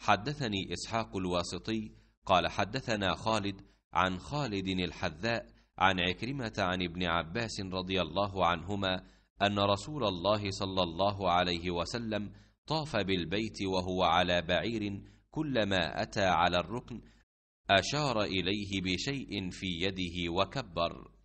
حدثني إسحاق الواسطي قال حدثنا خالد عن خالد الحذاء عن عكرمة عن ابن عباس رضي الله عنهما أن رسول الله صلى الله عليه وسلم طاف بالبيت وهو على بعير كلما أتى على الركن أشار إليه بشيء في يده وكبر